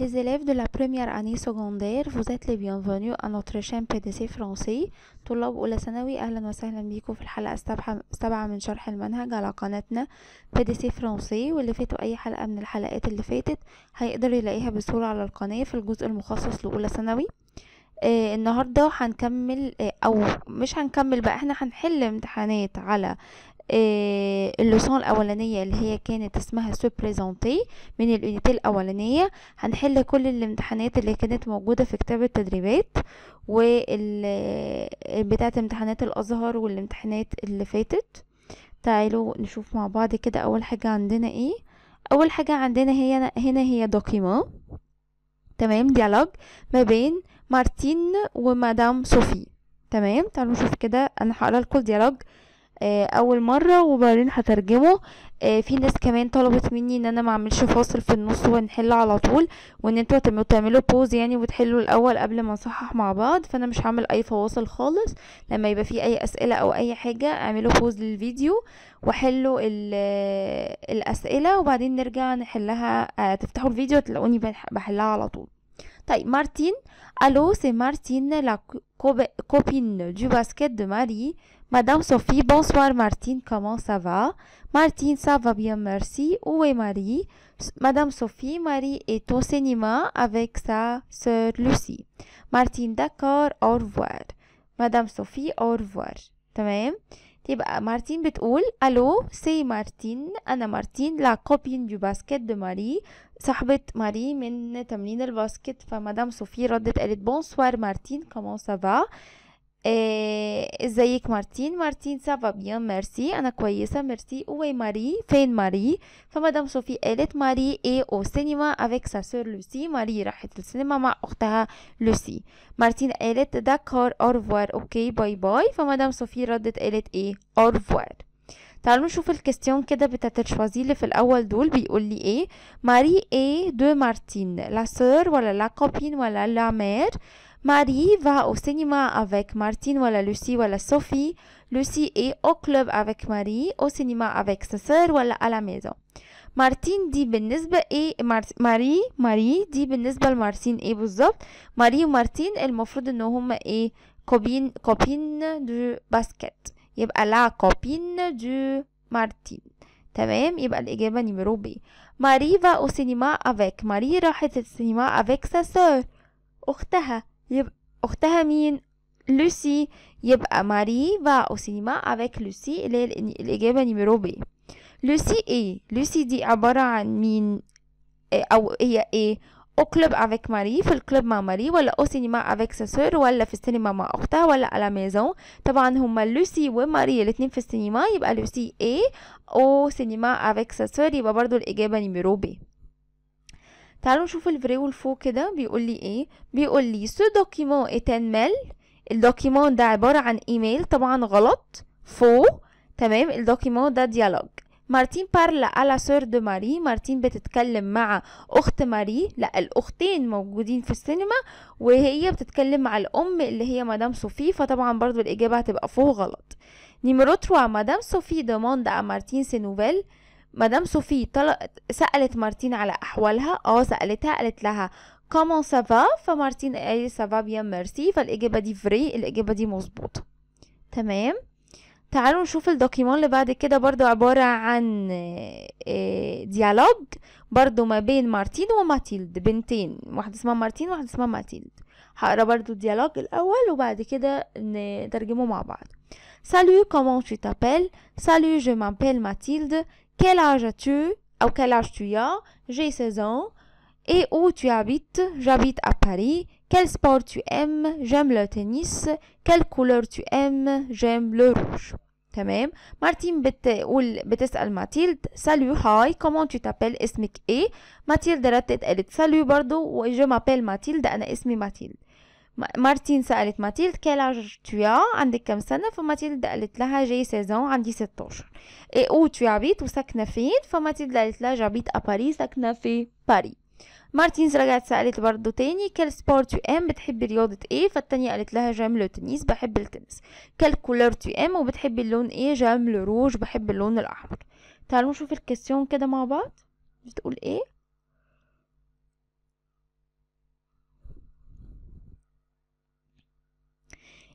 Les élèves de la première année secondaire, vous êtes les bienvenus à notre chaîne PDC français طلاب أولى ثانوي أهلا وسهلا بيكم في الحلقة السابعة من شرح المنهج على قناتنا PDC فرنسي واللي فاتوا أي حلقة من الحلقات اللي فاتت هيقدر يلاقيها بسهولة على القناة في الجزء المخصص لأولى ثانوي آه النهاردة هنكمل آه أو مش هنكمل بقى احنا هنحل امتحانات على آه، اللوسون الاولانيه اللي هي كانت اسمها سو بريزونتي من الأونيتي الاولانيه هنحل كل الامتحانات اللي كانت موجوده في كتاب التدريبات وال آه، امتحانات الازهر والامتحانات اللي فاتت تعالوا نشوف مع بعض كده اول حاجه عندنا ايه اول حاجه عندنا هي هنا هي دوكيما تمام ديالوج ما بين مارتين ومدام صوفي تمام تعالوا نشوف كده انا هقرا لكم ديالوج آه، اول مره وبعدين هترجمه آه، في ناس كمان طلبت مني ان انا ما اعملش فاصل في النص ونحل على طول وان انتوا تعملوا بوز يعني وتحلوا الاول قبل ما نصحح مع بعض فانا مش هعمل اي فواصل خالص لما يبقى في اي اسئله او اي حاجه اعملوا بوز للفيديو وحلوا آه، الاسئله وبعدين نرجع نحلها تفتحوا الفيديو تلاقوني بحلها على طول طيب مارتين الو سي مارتين لا كوبين دو باسكيت دو ماري Madame Sophie, bonsoir Martine, comment ça va Martine, ça va bien, merci. Où est Marie Madame Sophie, Marie est au cinéma avec sa sœur Lucie. Martine, d'accord, au revoir. Madame Sophie, au revoir. Eh ben, Martine تبقى Martine. بتقول allô, c'est Anna Martine, la copine du basket de Marie. Marie, صاحبة Marie, من تمرين الباسكت فمدام صوفي ردت bonsoir Martine, comment ça va ازيك مارتين مارتين سافا بيان ميرسي انا كويسه ميرسي اوي ماري فين ماري فمدام صوفي قالت ماري اي او سينما افيك سا سور لوسي ماري راحت السينما مع اختها لوسي مارتين قالت داكور اورفوار اوكي باي باي فمدام صوفي ردت قالت ايه اورفوار تعالوا نشوف الكستيون كده بتاعت الشوازي اللي في الاول دول بيقول لي ايه ماري ايه دو مارتين لا سور ولا لا كوبين ولا لا مير Marie va au cinéma avec مارتين ولا لوسي ولا Sophie. لوسي est او club avec Marie, au cinéma avec sa ولا à la مارتين دي بالنسبة ايه ماري ماري دي بالنسبة لمارتين ايه بالظبط ماري ومارتين المفروض ان هما ايه كوبين كوبين دو باسكت يبقى لا كوبين دو مارتين تمام يبقى الإجابة نمرو بي ماري va au cinéma avec ماري راحت السينما avec sa sœur أختها يبقى اختها مين لوسي يبقى ماري فا او سينما افيك لوسي اللي هي الإجابة نيميرو بي لوسي ايه لوسي دي عبارة عن مين أو هي ايه او كلوب افيك ماري في الكلوب مع ماري ولا او سينما افيك ساسور ولا في السينما مع اختها ولا على ميزون طبعا هما لوسي وماري الاتنين في السينما يبقى لوسي ايه او سينما افيك ساسور يبقى برضو الاجابه نيميرو بي تعالوا نشوف الفري والفو كده بيقول لي ايه بيقول لي سو دوكيمون ايتان ميل الدوكيمون ده عبارة عن ايميل طبعا غلط فو تمام الدوكيمون ده ديالوج مارتين بارلا على سور دو ماري مارتين بتتكلم مع اخت ماري لا الاختين موجودين في السينما وهي بتتكلم مع الام اللي هي مدام صوفي فطبعا برضو الاجابه هتبقى فو غلط نيميرو 3 مدام صوفي دوموند ا مارتين سي نوفيل مدام صوفي سألت مارتين على أحوالها اه سألتها قالت لها كومون سافا فمارتين قال سافا بيان ميرسي فالإجابة دي فري الإجابة دي مظبوطة تمام تعالوا نشوف الدوكيمون اللي بعد كده برضو عبارة عن ديالوج آه، برضو ما بين مارتين وماتيلد بنتين واحدة اسمها مارتين واحدة اسمها ماتيلد هقرا برضو الديالوج الأول وبعد كده نترجمه مع بعض Salut, comment tu t'appelles Salut, je m'appelle Mathilde. quel âge as-tu ou quel âge tu as J'ai 16 ans. Et où tu habites J'habite à Paris. Quel sport tu aimes J'aime le tennis. Quelle couleur tu aimes J'aime le rouge. تمام مارتين Mathilde, salut, ماتيلد سالو هاي كومون تو تابل Mathilde ايه ماتيلد ردت قالت سالو برضو je m'appelle Mathilde, انا اسمي Mathilde. مارتين سألت ماتيلد كيلاج تويا عندك كم سنة فماتيلد قالت لها جاي سيزون عندي ستاشر اي او تويا عبيت وساكنة فين فماتيلد قالت لها جابيت أباري ساكنة في باري مارتينز رجعت سألت برضو تاني كل سبور تو ام بتحبي رياضة ايه فالتانية قالت لها جام لو تنس بحب التنس كل كولور تو ام وبتحبي اللون ايه جام لو روج بحب اللون الأحمر تعالوا نشوف الكستيون كده مع بعض بتقول ايه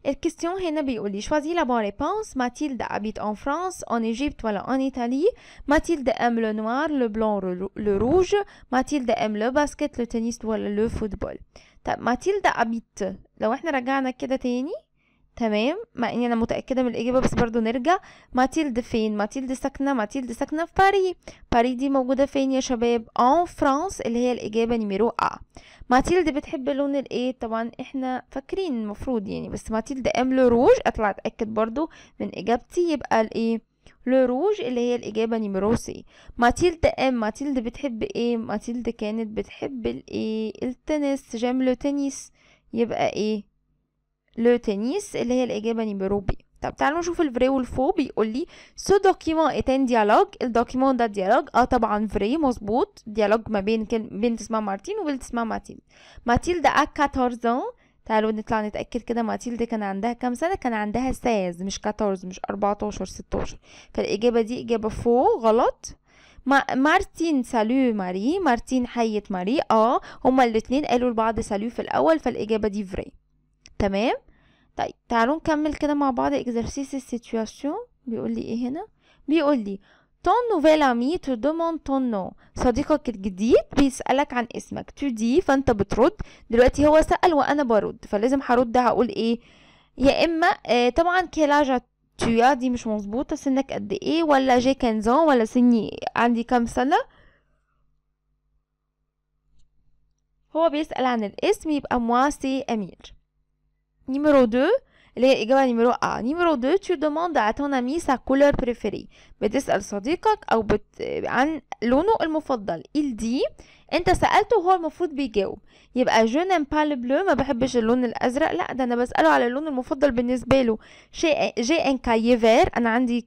الكيستيون هنا بيقول لي شوزي لا بون ريبونس ماتيلدا ابيت اون فرانس اون ايجيبت ولا اون ايطالي ماتيلدا ام لو نوار لو بلون لو روج ماتيلدا ام لو باسكت لو تنس ولا لو فوتبول طب ماتيلدا ابيت لو احنا رجعنا كده تاني تمام مع اني انا متاكده من الاجابه بس برضو نرجع ماتيلد فين ماتيلد ساكنه ماتيلد ساكنه في باري باري دي موجوده فين يا شباب اون فرانس اللي هي الاجابه نيميرو ا ماتيلد بتحب لون الايه طبعا احنا فاكرين المفروض يعني بس ماتيلد ام لو روج اطلع اتاكد برضو من اجابتي يبقى الايه لو روج اللي هي الإجابة نيميرو سي ماتيلد أم ماتيلد بتحب إيه ماتيلد كانت بتحب الإيه التنس جيم لو تنس يبقى إيه لو تنيس اللي هي الإجابة نمبر بي طب تعالوا نشوف الفري والفو بيقول لي سو دوكيمون اتان ديالوج الدوكيمون ده ديالوج اه طبعا فري مظبوط ديالوج ما بين بنت اسمها مارتين وبنت اسمها ماتيل ماتيل ده ا 14 تعالوا نطلع نتاكد كده ماتيل دي كان عندها كام سنه كان عندها 16 مش 14 مش 14 16 فالاجابه دي اجابه فو غلط ما مارتين سالو ماري مارتين حيت ماري اه هما الاتنين قالوا لبعض سالو في الاول فالاجابه دي فري تمام طيب تعالوا نكمل كده مع بعض اكزرسيس السيتواسيون بيقول لي ايه هنا بيقول لي ton nouvel ami te demande ton nom صديقك الجديد بيسألك عن اسمك tu dis فانت بترد دلوقتي هو سأل وانا برد فلازم هرد هقول ايه يا اما آه طبعا كلاجة تويا دي مش مظبوطة سنك قد ايه ولا جي كانزون ولا سني عندي كام سنة هو بيسأل عن الاسم يبقى مواسي أمير Numéro 2 اللي هي إجابة نمرة أ نمرة 2 tu demandes à ton ami sa couleur préférée بتسأل صديقك أو بت... عن لونه المفضل il dit أنت سألته هو المفروض بيجاوب يبقى je n'aime pas le bleu ما بحبش اللون الأزرق لا ده أنا بسأله على اللون المفضل بالنسبة له j'ai un cahier vert أنا عندي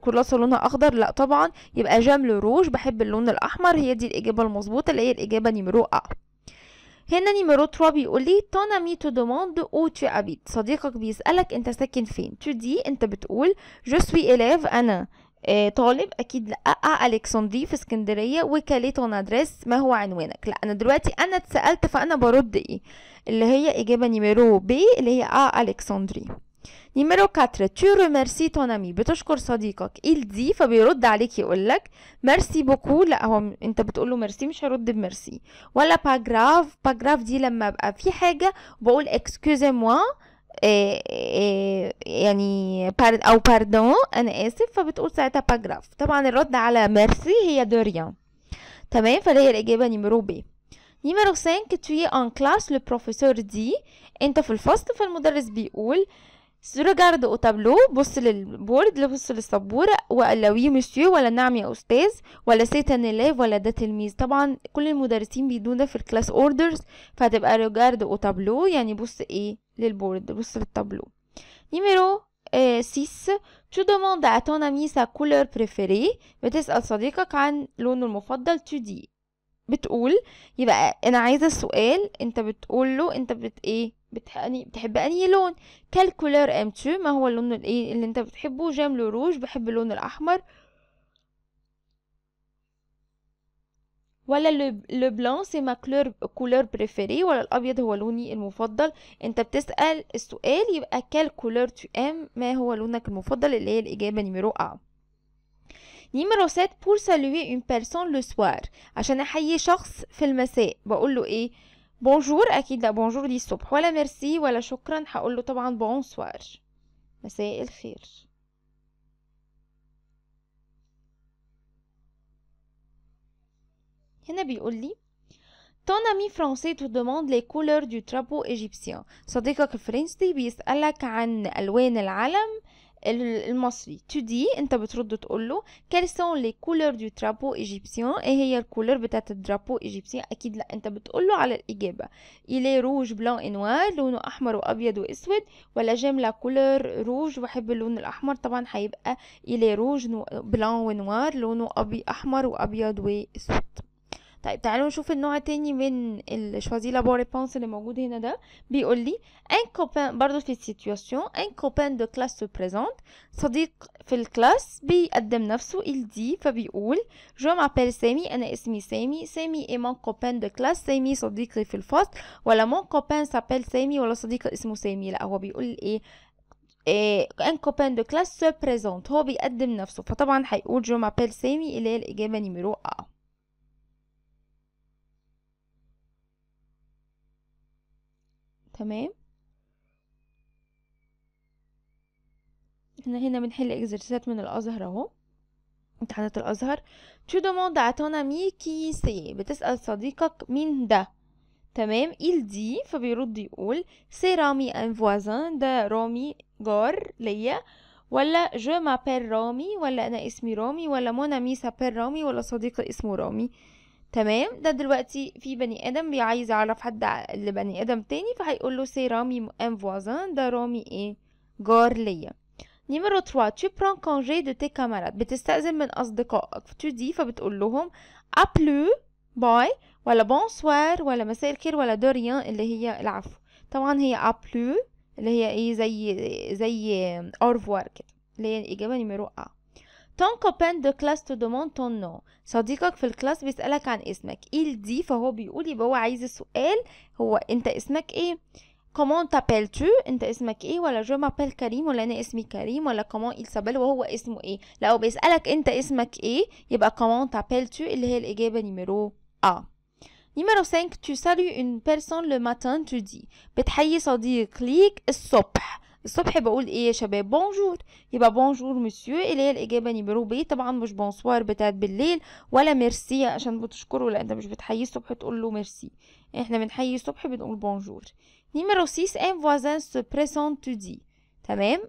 كراسة لونها أخضر لا طبعا يبقى j'aime le rouge بحب اللون الأحمر هي دي الإجابة المظبوطة اللي هي الإجابة نمرة أ هنا نيميرو 3 بيقول لي ton ami تو دوموند او تي ابيت صديقك بيسألك انت ساكن فين تو دي انت بتقول جو سوي élève انا طالب اكيد لا الكسندري في اسكندريه وكالي تون ادريس ما هو عنوانك لا انا دلوقتي انا اتسالت فانا برد ايه اللي هي اجابه نيميرو بي اللي هي اه الكسندري نيميرو 4. Tu remercies ton ami. بتشكر صديقك. Il dit فبيرد عليك يقول لك ميرسي بوكو لا هو انت بتقول له ميرسي مش هيرد بميرسي. ولا pas grave. دي لما ابقى في حاجة بقول اكسكوزي موا إيه إيه يعني بارد او باردون انا اسف فبتقول ساعتها باجراف طبعا الرد على ميرسي هي دوريان تمام فهي هي الاجابه نيميرو بي نيميرو 5 tu es en classe le professeur dit انت في الفصل فالمدرس بيقول او تابلو بص للبورد بص للسبورة وقال وي مسيو ولا نعم يا أستاذ ولا سيت ليف ولا ده تلميذ طبعا كل المدرسين بيدون ده في الكلاس أوردرز فهتبقى ريجارد تابلو يعني بص إيه للبورد بص للتابلو نيميرو 6 تو دوموند ا تون امي سا كولور بريفيري بتسأل صديقك عن لونه المفضل تو دي بتقول يبقى أنا عايزة السؤال أنت بتقول له أنت بت إيه بتحب اني لون كال كولور ام تو ما هو اللون إيه اللي انت بتحبه جام لو روج بحب اللون الاحمر ولا لو بلون سي ما كولور كولور بريفيري ولا الابيض هو لوني المفضل انت بتسال السؤال يبقى كال كولور تو ام ما هو لونك المفضل اللي هي الاجابه نيميرو ا نيميرو سات بور سالوي اون بيرسون لو سوار عشان احيي شخص في المساء بقول له ايه بونجور اكيد لا بونجور دي الصبح ولا ميرسي ولا شكرا هقول له طبعا بونسوار مساء الخير هنا بيقول لي Ton ami français te demande les couleurs du drapeau égyptien صديقك الفرنسي بيسألك عن ألوان العلم المصري تو دي انت بترد تقول له كيل سون لي كولور دو درابو ايجيبسيون ايه هي الكولور بتاعت الدرابو ايجيبسيون اكيد لا انت بتقول له على الاجابه الي روج بلون انوار لونه احمر وابيض واسود ولا جيم لا كولور روج وحب اللون الاحمر طبعا هيبقى الي روج بلون ونوار لونه ابي احمر وابيض واسود طيب تعالوا نشوف النوع التاني من الشوازي لابو ريبونس اللي موجود هنا ده بيقول لي ان كوبان برضو في السيتواسيون ان كوبان دو كلاس سو بريزونت صديق في الكلاس بيقدم نفسه il دي فبيقول جو مابيل سامي انا اسمي سامي سامي اي مون كوبان دو كلاس سامي صديقي في الفصل ولا مون كوبان سابيل سامي ولا صديقي اسمه سامي لا هو بيقول ايه ان كوبان دو كلاس سو بريزونت هو بيقدم نفسه فطبعا هيقول جو مابيل سامي اللي هي الاجابه نيميرو ا آه. تمام احنا هنا بنحل اكزرسيزات من الازهر اهو امتحانات الازهر تو دوموند à ton كي سي بتسأل صديقك مين ده تمام ايل دي فبيرد يقول سي رامي ان فوازان ده رامي جار ليا ولا جو مابير رامي ولا انا اسمي رامي ولا مون امي سابير رامي ولا صديقي اسمه رامي تمام ده دلوقتي في بني ادم عايز يعرف حد لبني ادم تاني فهيقول له سي رامي ان فوازان ده رامي ايه جار ليا نيميرو 3 تو بران كونجي دو تي camarades بتستأذن من أصدقائك تو دي فبتقول لهم ابلو باي ولا بونسوار ولا مساء الخير ولا دوريان اللي هي العفو طبعا هي ابلو اللي هي ايه زي زي اورفوار آه، كده اللي هي الإجابة نيميرو 1 آه. ton copain de classe te demande ton nom صديقك في الكلاس بيسألك عن اسمك il dit فهو بيقول يبقى هو عايز السؤال هو انت اسمك ايه comment t'appelles-tu انت اسمك ايه ولا je m'appelle كريم ولا انا اسمي كريم ولا comment il s'appelle وهو اسمه ايه لو بيسألك انت اسمك ايه يبقى comment t'appelles-tu اللي هي الإجابة نمرو A نيميرو 5 tu salues une personne le matin tu dis بتحيي صديق ليك الصبح الصبح بقول ايه يا شباب بونجور يبقى بونجور مسيو اللي هي الاجابه نيميرو بي طبعا مش بونسوار بتاعت بالليل ولا ميرسي عشان بتشكره لا انت مش بتحيي الصبح تقول له ميرسي احنا بنحيي الصبح بنقول بونجور نيميرو 6 ان فوازان سو بريسون تو دي تمام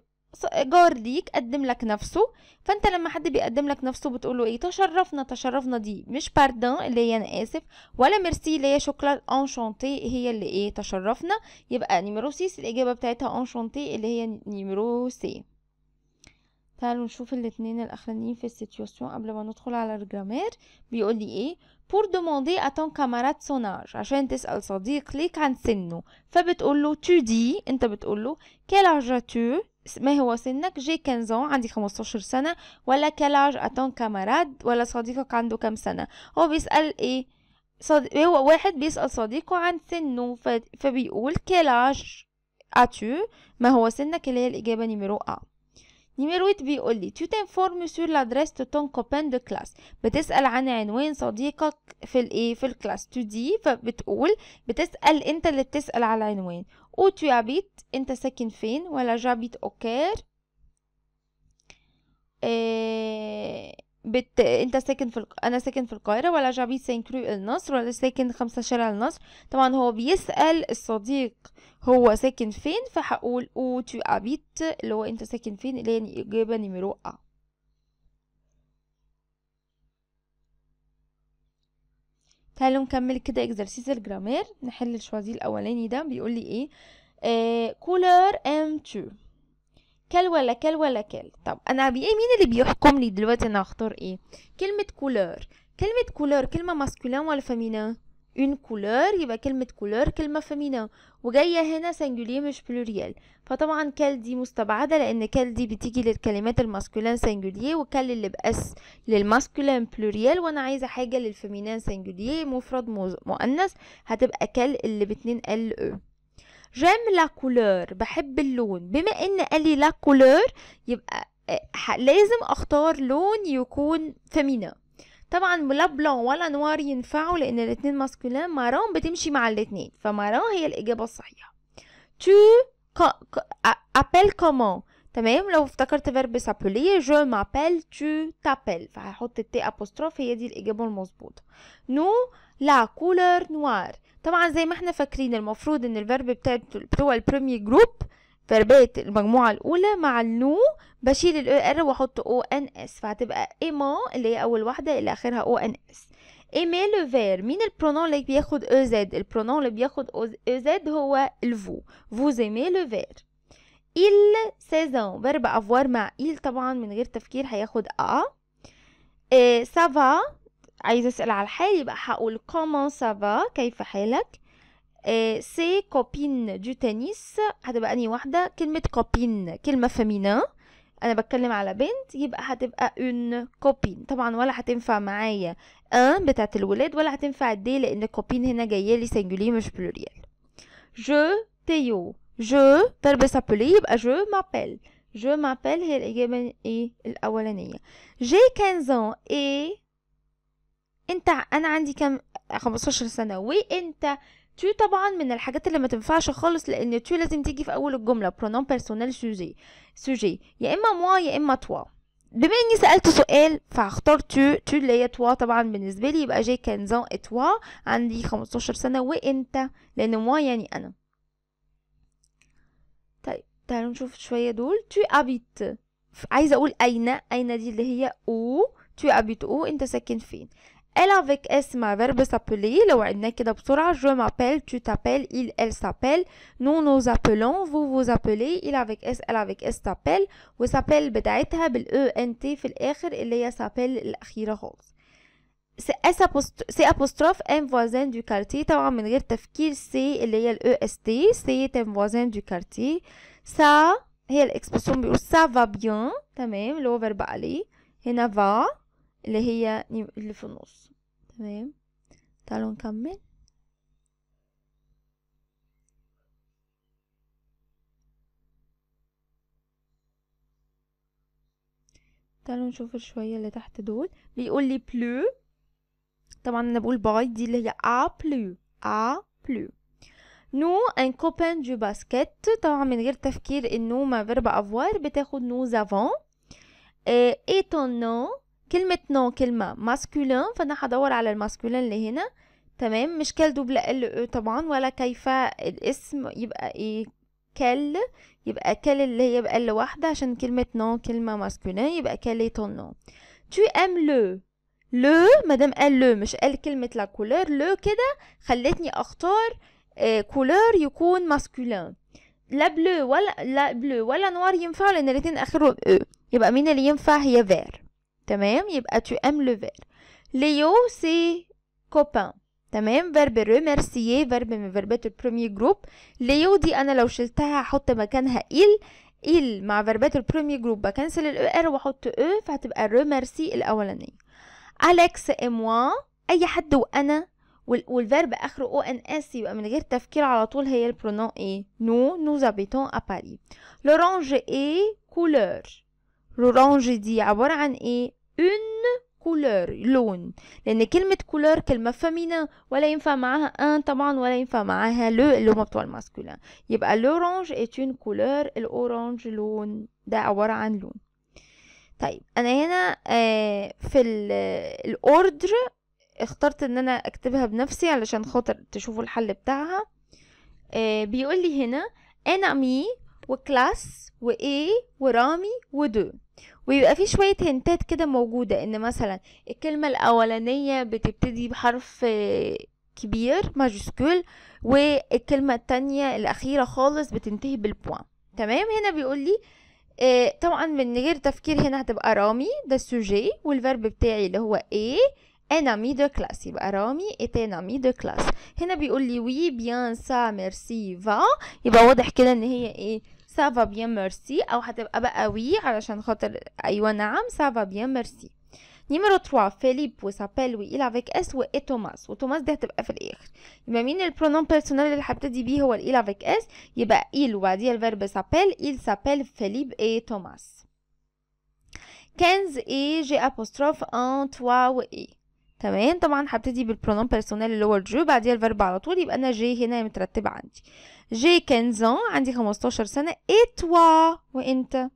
جار ليك قدم لك نفسه فانت لما حد بيقدم لك نفسه بتقول له ايه تشرفنا تشرفنا دي مش باردون اللي هي انا اسف ولا ميرسي اللي هي شكرا انشانتي هي اللي ايه تشرفنا يبقى نيميرو سيس الاجابه بتاعتها انشانتي اللي هي نيميرو سي تعالوا نشوف الاتنين الاخرانيين في السيتيوسيون قبل ما ندخل على الجرامير بيقول لي ايه pour demander à ton camarade son âge عشان تسأل صديق ليك عن سنه فبتقول له تو دي انت بتقول له كيل âge ما هو سنك جي كانزون عندي 15 سنة ولا كلاج أتون كامراد ولا صديقك عنده كام سنة هو بيسأل ايه صد... هو واحد بيسأل صديقه عن سنه ف... فبيقول كلاج أتو ما هو سنك اللي هي الإجابة نمرو 1 نيميرو 8 بيقول لي tu t'informes sur l'adresse de ton copain de كلاس بتسأل عن عنوان صديقك في الايه في الكلاس تو دي فبتقول بتسأل انت اللي بتسأل على العنوان او تو habites انت ساكن فين ولا جابيت اوكير Caire بت... انت ساكن في الق... انا ساكن في القاهره ولا جابي سان كرو النصر ولا ساكن خمسة شارع النصر طبعا هو بيسال الصديق هو ساكن فين فهقول او تو ابيت اللي هو انت ساكن فين اللي هي الاجابه نمرو ا تعالوا نكمل كده اكزرسيز الجرامير نحل الشوازي الاولاني ده بيقول لي ايه آه، كولر ام تو كل ولا كل ولا كل طب انا بإيه مين اللي بيحكم لي دلوقتي انا اختار ايه كلمه كولور كلمه كولور كلمه ماسكولين ولا فيمينين اون كولور يبقى كلمة كولور كلمة فيمينين وجاية هنا سنجولير مش بلوريال فطبعا كال دي مستبعدة لأن كال دي بتيجي للكلمات الماسكولين سنجولير وكال اللي بأس للماسكولين بلوريال وأنا عايزة حاجة للفيمينين سنجولير مفرد مؤنث هتبقى كال اللي باتنين ال او e. جيم لا كولور بحب اللون بما ان قال لي لا كولور يبقى آه، لازم اختار لون يكون فمينا طبعا لا بلون ولا نوار ينفعوا لان الاتنين ماسكولين مارون بتمشي مع الاتنين فمارون هي الاجابه الصحيحه تو ابل كومون تمام لو افتكرت فيرب سابولي جو مابيل تو تابل فهحط التي ابوستروف هي دي الاجابه المظبوطه نو no, لا كولر نوار طبعا زي ما احنا فاكرين المفروض ان الفرب الفيرب بتوع البريمي جروب فيربات المجموعة الأولى مع النو بشيل ال ار واحط او ان اس فهتبقى ايما اللي هي أول واحدة اللي آخرها او ان اس ايمي لو فير مين البرونون اللي بياخد او زد البرونون اللي بياخد او زد هو الفو فوز ايمي لو فير il saison فيرب افوار مع il طبعا من غير تفكير هياخد ا إيه، سافا عايزة أسأل على الحال يبقى هقول كومون سافا كيف حالك سي كوبين دو تنس هتبقى أني واحدة كلمة كوبين كلمة فامينا انا بتكلم على بنت يبقى هتبقى اون كوبين طبعا ولا هتنفع معايا ان بتاعت الولاد ولا هتنفع دي لان كوبين هنا جايه لي سنجولي مش بلوريال جو تيو جو فيرب سابلي يبقى جو مابيل جو مابيل هي الاجابه ايه الاولانيه جي 15 ans انت انا عندي كام 15 سنه وانت تو طبعا من الحاجات اللي ما تنفعش خالص لان تو لازم تيجي في اول الجمله برونوم personnel sujet سوجي يا اما موا يا اما توا بما اني سالت سؤال فاختار تو تو اللي هي توا طبعا بالنسبه لي يبقى جاي كانزان اتوا عندي 15 سنه وانت لان موا يعني انا طيب تعالوا نشوف شويه دول تو ابيت عايزه اقول اين اين دي اللي هي او تو ابيت او انت ساكن فين elle avec S مع verbe s'appeler لو عندنا كده بسرعة je m'appelle tu t'appelles il elle s'appelle nous nous appelons vous vous appelez il avec S elle avec S t'appelle و s'appelle بتاعتها بال E N T في الآخر اللي هي s'appelle الأخيرة خالص سي أبوستروف ان فوازين دو كارتي طبعا من غير تفكير سي اللي هي الاو اس تي سي ان فوازين دو كارتي سا هي الاكسبرسيون بيقول سا فا بيان تمام اللي هو فيرب علي هنا فا اللي هي اللي في النص تمام تعالوا نكمل تعالوا نشوف شوية اللي تحت دول بيقول لي بلو طبعا انا بقول باي دي اللي هي ا بلو ا بلو نو ان كوبان دو باسكت طبعا من غير تفكير انه ما فيرب افوار بتاخد نو زافون اي إيه تون نو كلمة نو كلمة ماسكولين فأنا هدور على الماسكولين اللي هنا تمام مش كال دوبل ال طبعا ولا كيف الاسم يبقى ايه كال يبقى كال اللي هي بقى لوحده عشان كلمة نو كلمة ماسكولين يبقى كالي طون نو tu aimes le le مدام قال لو مش قال كلمة لا كولور لو كده خلتني اختار كولور آه، يكون ماسكولين لا بلو ولا لا بلو ولا نوار ينفع لان الاتنين اخرهم او يبقى مين اللي ينفع هي فير تمام يبقى tu aimes le verre Léo c'est copain تمام فيرب ريميرسيي فيرب من فيربات البريمير جروب ليو دي انا لو شلتها هحط مكانها ال ال مع فيربات البريمير جروب بكنسل الاو ار واحط او e، فهتبقى ريميرسي الاولانيه اليكس اموا اي حد وانا والفيرب اخره او ان اس يبقى من غير تفكير على طول هي البرونون ايه نو نو زابيتون ا باري لورانج اي كولور لورانج دي عبارة عن ايه اون كولور لون لان كلمة كولور كلمة فامينا ولا ينفع معاها ان طبعا ولا ينفع معاها لو اللي هما بتوع الماسكولين يبقى لورانج ات اون كولور الاورانج لون ده عبارة عن لون طيب انا هنا آه، في الاوردر اخترت ان انا اكتبها بنفسي علشان خاطر تشوفوا الحل بتاعها آه، بيقول لي هنا انا مي وكلاس وايه ورامي ودو ويبقى في شوية هنتات كده موجودة ان مثلا الكلمة الاولانية بتبتدي بحرف كبير ماجسكول والكلمة التانية الاخيرة خالص بتنتهي بالبوان تمام هنا بيقول لي إيه طبعا من غير تفكير هنا هتبقى رامي ده السوجي والفيرب بتاعي اللي هو ايه انا مي دو كلاس يبقى رامي اتينا مي دو كلاس هنا بيقول لي وي بيان سا ميرسي فا يبقى واضح كده ان هي ايه سافا بيان ميرسي او هتبقى بقى وي علشان خاطر ايوه نعم سافا بيان ميرسي نيميرو 3 فيليب و سابيل وي وإيل افيك اس و اي توماس وتوماس دي هتبقى في الاخر يبقى مين البرونوم بيرسونال اللي هبتدي بيه هو الإيل افيك اس يبقى إيل وبعديها الفيرب سابيل إيل سابيل فيليب اي توماس اي جي ابوستروف ان توا 3 اي تمام طبعا هبتدي بالبرونوم بيرسونال اللي هو جو بعديها الفيرب على طول يبقى انا جي هنا مترتبه عندي جي كانزون عندي 15 سنه اي توا وانت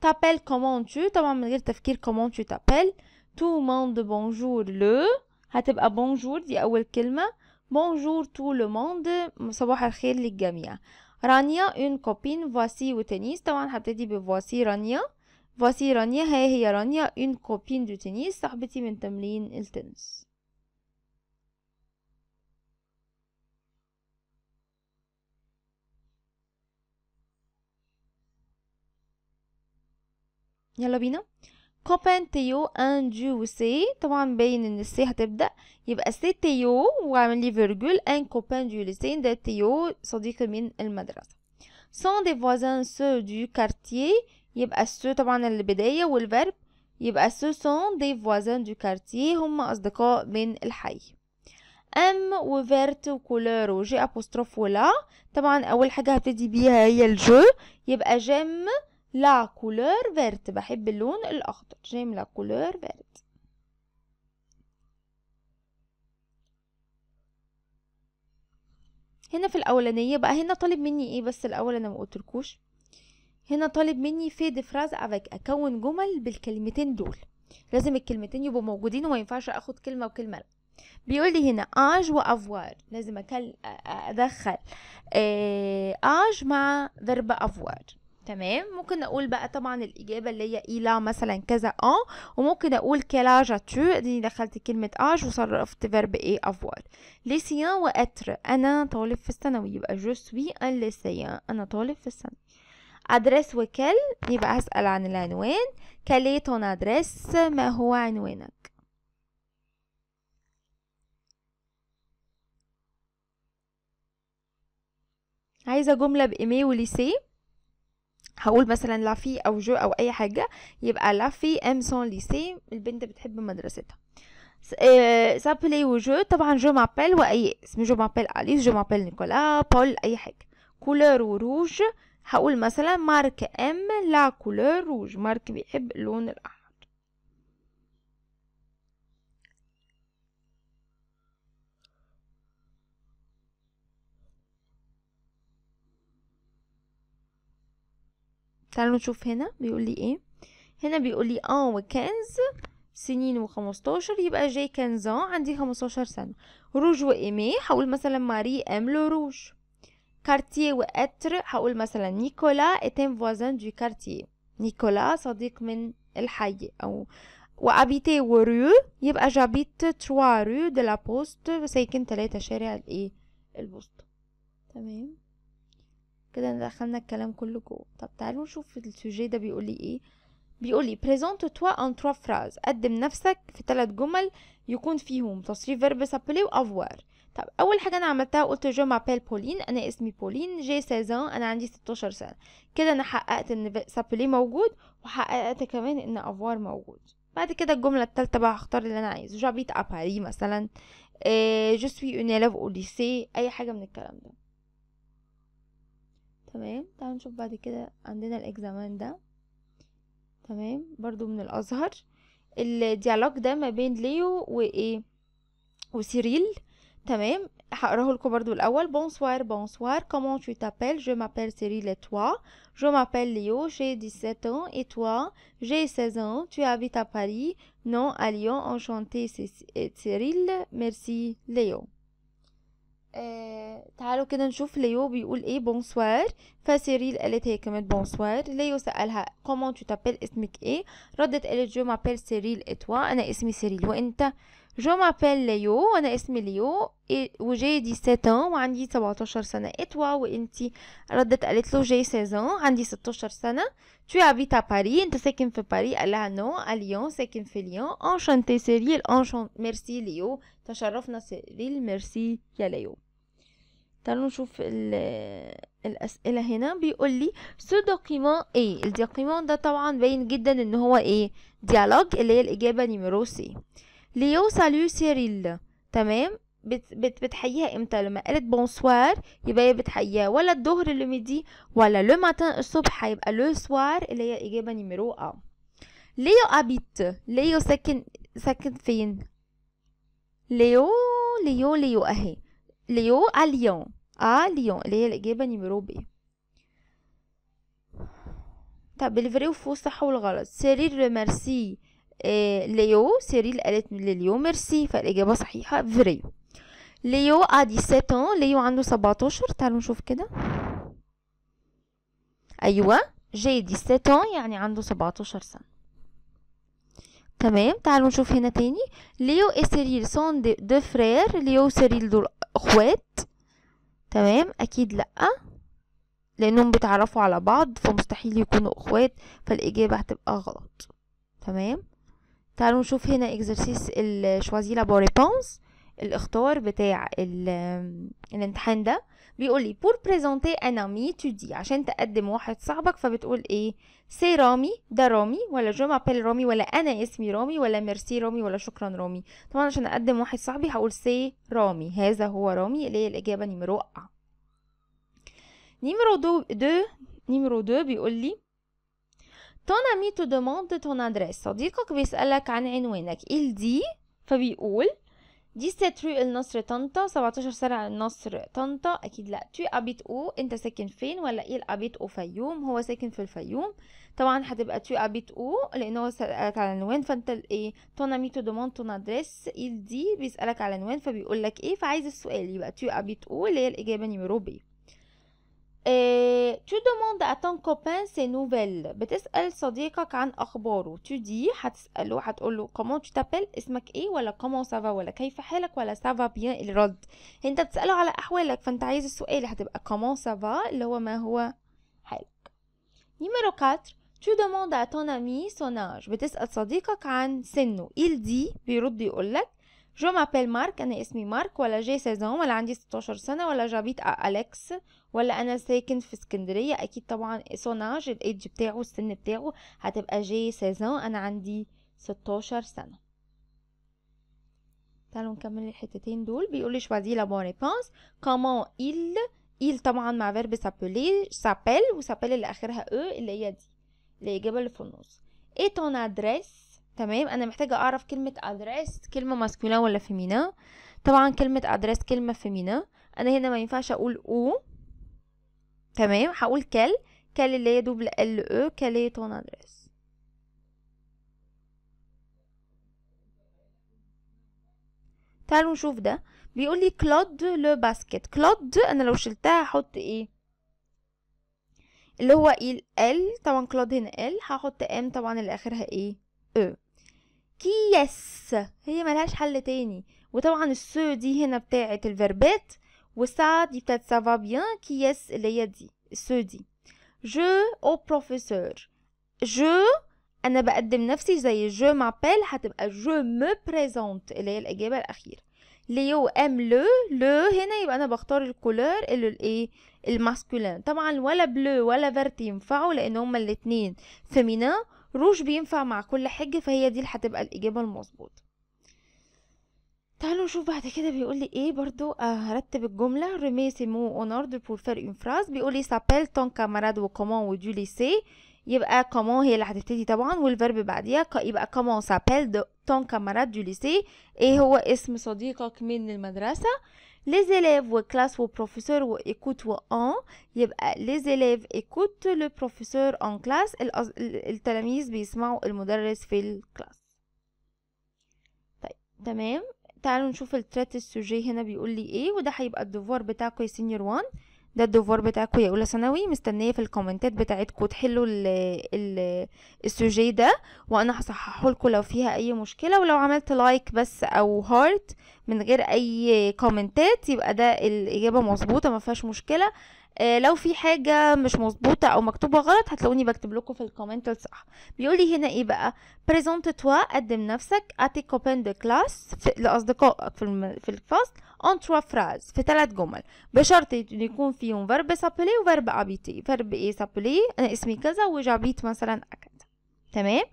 تابل كومون تو طبعا من غير تفكير كومون تو تابل تو موند بونجور لو هتبقى بونجور دي اول كلمه بونجور تو لو موند صباح الخير للجميع رانيا اون كوبين فواسي وتنيس طبعا هبتدي بفواسي رانيا فواسي رانيا هي هي رانيا اون كوبين دو تنيس صاحبتي من تمرين التنس يلا بينا كوبانتيو ان دو سي طبعا باين ان السي هتبدا يبقى سي تيو واعمل لي فيرجول ان كوبان دو ليسين ده تيو صديق من المدرسه سون دي فوازان سو دو كارتيي يبقى سو طبعا البدايه والفيرب يبقى سو سون دي فوازان دو كارتيي هم اصدقاء من الحي ام وفيرت وكولور وجي ابوستروف ولا طبعا اول حاجه هبتدي بيها هي الجو يبقى جيم لا كولور فيرت بحب اللون الأخضر جيم لا كولور فيرت هنا في الأولانية بقى هنا طالب مني ايه بس الأول أنا قلتلكوش هنا طالب مني في فراز افك أكون جمل بالكلمتين دول لازم الكلمتين يبقوا موجودين وما ينفعش اخد كلمة وكلمة لا بيقول لي هنا اج وافوار لازم أكل ادخل اج آه، مع فيرب افوار تمام ممكن اقول بقى طبعا الاجابه اللي هي الى مثلا كذا ان آه، وممكن اقول كلاجا تو اديني دخلت كلمه اج آه، وصرفت فيرب اي افوار ليسيان واتر انا طالب في الثانوي يبقى جو سوي ان ليسيان انا طالب في الثانوي ادريس وكل يبقى هسال عن العنوان كالي تون ادريس ما هو عنوانك عايزه جمله بايميل وليسيه هقول مثلا لافي او جو او اي حاجه يبقى لافي ام سون ليسي البنت بتحب مدرستها سابلي آه، وجو طبعا جو مابيل واي اسم جو مابيل اليس جو مابيل نيكولا بول اي حاجه كولور وروج هقول مثلا مارك ام لا كولور روج مارك بيحب اللون الاحمر تعالوا نشوف هنا بيقول لي ايه هنا بيقول لي اه وكنز سنين و15 يبقى جاي كانزان عندي 15 سنة روج وإيمي هقول مثلا ماري أم لو روج كارتيه وأتر هقول مثلا نيكولا اتين فوازان دو كارتيه نيكولا صديق من الحي أو وأبيتي وريو يبقى جابيت تروا رو دي لا بوست ساكن تلاتة شارع الإيه البوست تمام كده دخلنا الكلام كله جوه طب تعالوا نشوف السوجي ده بيقول لي ايه بيقول لي بريزونت توا ان تروا فراز قدم نفسك في ثلاث جمل يكون فيهم تصريف فيرب سابلي وافوار طب اول حاجه انا عملتها قلت جو مابيل بولين انا اسمي بولين جي سيزان انا عندي 16 سنه كده انا حققت ان سابلي موجود وحققت كمان ان افوار موجود بعد كده الجمله الثالثه بقى هختار اللي انا عايزه جابيت اباري مثلا جو سوي اون اوليسي اي حاجه من الكلام ده تمام تعالوا نشوف بعد كده عندنا الاكزامان ده تمام برضو من الازهر الديالوج ده ما بين ليو وايه وسيريل تمام هقراه لكم برضو الاول بونسوار بونسوار كومون تو تابيل جو مابيل سيريل اي توا جو مابيل ليو جي 17 ans اي توا جي 16 ans tu habites à Paris non à Lyon enchanté سيريل ميرسي ليو آه تعالوا كده نشوف ليو بيقول ايه بونسوار فسيريل قالت هي كمان بونسوار ليو سألها كومون تو تابيل اسمك ايه ردت قالت جو مابيل سيريل اتوا انا اسمي سيريل وانت جو مابيل ليو وانا اسمي ليو إيه، وجي دي سيتان وعندي 17 سنة اتوا وانت ردت قالت له جي سيزان عندي 16 سنة tu habites à Paris انت ساكن في باريس قال لها نو اليون ساكن في ليون انشانتي سيريل انشانت ميرسي ليو تشرفنا سيريل ميرسي يا ليو تعالوا نشوف الأسئلة هنا بيقول لي سو دوكيمون ايه الدوكيمون ده طبعا باين جدا ان هو ايه ديالوج اللي هي الإجابة نيميرو سي ليو سالو سيريل تمام بت بت بتحييها امتى لما قالت بونسوار يبقى هي بتحييها ولا الظهر اللي ميدي ولا لو ماتان الصبح هيبقى لو سوار اللي هي اجابه نيميرو ا ليو ابيت ليو ساكن ساكن فين ليو ليو ليو اهي ليو à Lyon à Lyon اللي هي الإجابة نيميرو بي طب الفري وفو صح والغلط سيري لو إيه ليو سيري قالت ليو ميرسي فالإجابة صحيحة فري ليو ا 17 ans ليو عنده 17 تعالوا نشوف كده أيوة جي 17 ans يعني عنده 17 سنة تمام تعالوا نشوف هنا تاني ليو اسيريل سون دو فرير ليو سيريل دول اخوات تمام اكيد لا لانهم بيتعرفوا على بعض فمستحيل يكونوا اخوات فالاجابه هتبقى غلط تمام تعالوا نشوف هنا اكزرسيس ال choisir الاختيار بتاع الامتحان ده بيقول لي بور بريزونتي انا مي tu عشان تقدم واحد صاحبك فبتقول ايه سي رامي ده رامي ولا جو مابيل رامي ولا انا اسمي رامي ولا ميرسي رامي ولا شكرا رامي طبعا عشان اقدم واحد صاحبي هقول سي رامي هذا هو رامي اللي هي الاجابه نمرو ا نمرو دو دو نمرو دو بيقول لي ton ami te demande ton adresse صديقك بيسألك عن عنوانك il dit فبيقول دي ست رue النصر طنطا 17 شارع النصر طنطا اكيد لا توي ابيت او انت ساكن فين ولا ايه الابيت او فيوم هو ساكن في الفيوم طبعا هتبقى توي ابيت او لان هو سالك على عنوان فانت ايه تون امي تو دومون تون ادريس ايل دي بيسالك على عنوان فبيقول لك ايه فعايز السؤال يبقى توي ابيت او اللي هي الاجابه نمرو بي إيه Tu demandes à ton copain ses nouvelles بتسأل صديقك عن أخباره tu dis هتسأله هتقول له comment tu t'appelles اسمك إيه ولا comment ça va ولا كيف حالك ولا ça va bien الرد أنت بتسأله على أحوالك فأنت عايز السؤال هتبقى comment ça va اللي هو ما هو حالك numéro 4 Tu demandes à ton ami son âge بتسأل صديقك عن سنه il dit بيرد يقولك جو مابيل مارك أنا اسمي مارك ولا جي سيزون ولا عندي 16 سنة ولا جابيت أليكس ولا أنا ساكن في اسكندرية أكيد طبعا سوناج الإيدج بتاعه السن بتاعه هتبقى جي سيزون أنا عندي 16 سنة تعالوا نكمل الحتتين دول بيقول لي شوازي لا بون ريبونس كومون ايل إل طبعا مع فيرب سابلي سابيل وسابيل اللي آخرها أو e، اللي هي دي الإجابة اللي في النص إيه تون أدريس تمام انا محتاجه اعرف كلمه ادريس كلمه ماسكولا ولا فيمينا طبعا كلمه ادريس كلمه فيمينا انا هنا ما ينفعش اقول او تمام هقول كال كال اللي هي دوبل ال او هي طون ادريس تعالوا نشوف ده بيقول لي كلود لو باسكت كلود انا لو شلتها هحط ايه اللي هو ايه ال طبعا كلود هنا ال هحط ام طبعا اللي اخرها ايه او كيس هي ملهاش حل تاني وطبعا السو دي هنا بتاعة الفربات وسا دي بتاعة سافا بيان كيس اللي هي دي السو دي جو او بروفيسور جو انا بقدم نفسي زي جو مابيل هتبقى جو مو بريزونت اللي هي الاجابه الاخيره ليو ام لو لو هنا يبقى انا بختار الكولور اللي الايه الماسكولين طبعا ولا بلو ولا فيرت ينفعوا لان هما الاتنين فيمينان روش بينفع مع كل حجة فهي دي اللي هتبقى الإجابة المظبوطة تعالوا نشوف بعد كده بيقول لي ايه برضو آه، هرتب الجملة رمي سيمو اونارد اونور دو بور اون فراز بيقول لي سابيل تون كامراد وكومون ودو ليسي يبقى كومون هي اللي هتبتدي طبعا والفيرب بعديها يبقى كومون سابيل تون كامراد دو ليسي ايه هو اسم صديقك من المدرسة les élèves ou ou classe professeur ou écoute ou en euh, les élèves écoutent le professeur en classe et le bisma التلاميذ بيسمعوا المدرس في الكلاس classe تمام تعالوا نشوف الترات السوجي هنا بيقول لي ايه وده هيبقى الدفور بتاعكم يا سينيور 1 ده الدوفوار بتاعكم يا اولى ثانوي مستنيه في الكومنتات بتاعتكم تحلوا ال ال السوجي ده وانا هصححه لكم لو فيها اي مشكله ولو عملت لايك بس او هارت من غير اي كومنتات يبقى ده الاجابه مظبوطه ما فيهاش مشكله آه، لو في حاجة مش مظبوطة او مكتوبة غلط هتلاقوني بكتب لكم في الكومنت الصح بيقول لي هنا ايه بقى present توا قدم نفسك اتي كوبين دو كلاس لاصدقائك في, في الفصل اون توا فراز في ثلاث جمل بشرط ان يكون فيهم فيرب و verb ابيتي verb ايه سابلي انا آه، اسمي كذا وجابيت مثلا كذا تمام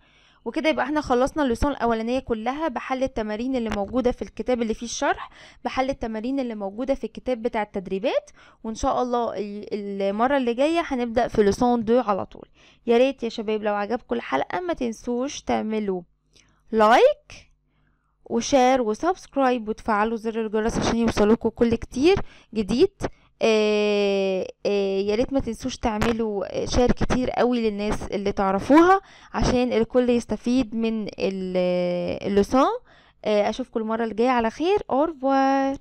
وكده يبقى احنا خلصنا اللسون الاولانيه كلها بحل التمارين اللي موجوده في الكتاب اللي فيه الشرح بحل التمارين اللي موجوده في الكتاب بتاع التدريبات وان شاء الله المره اللي جايه هنبدا في لسون دو على طول يا ريت يا شباب لو عجبكم الحلقه ما تنسوش تعملوا لايك وشير وسبسكرايب وتفعلوا زر الجرس عشان يوصلوكوا كل كتير جديد آه، آه، يا ريت ما تنسوش تعملوا شير آه، كتير قوي للناس اللي تعرفوها عشان الكل يستفيد من اللسان اشوفكم المره الجايه على خير اورفوار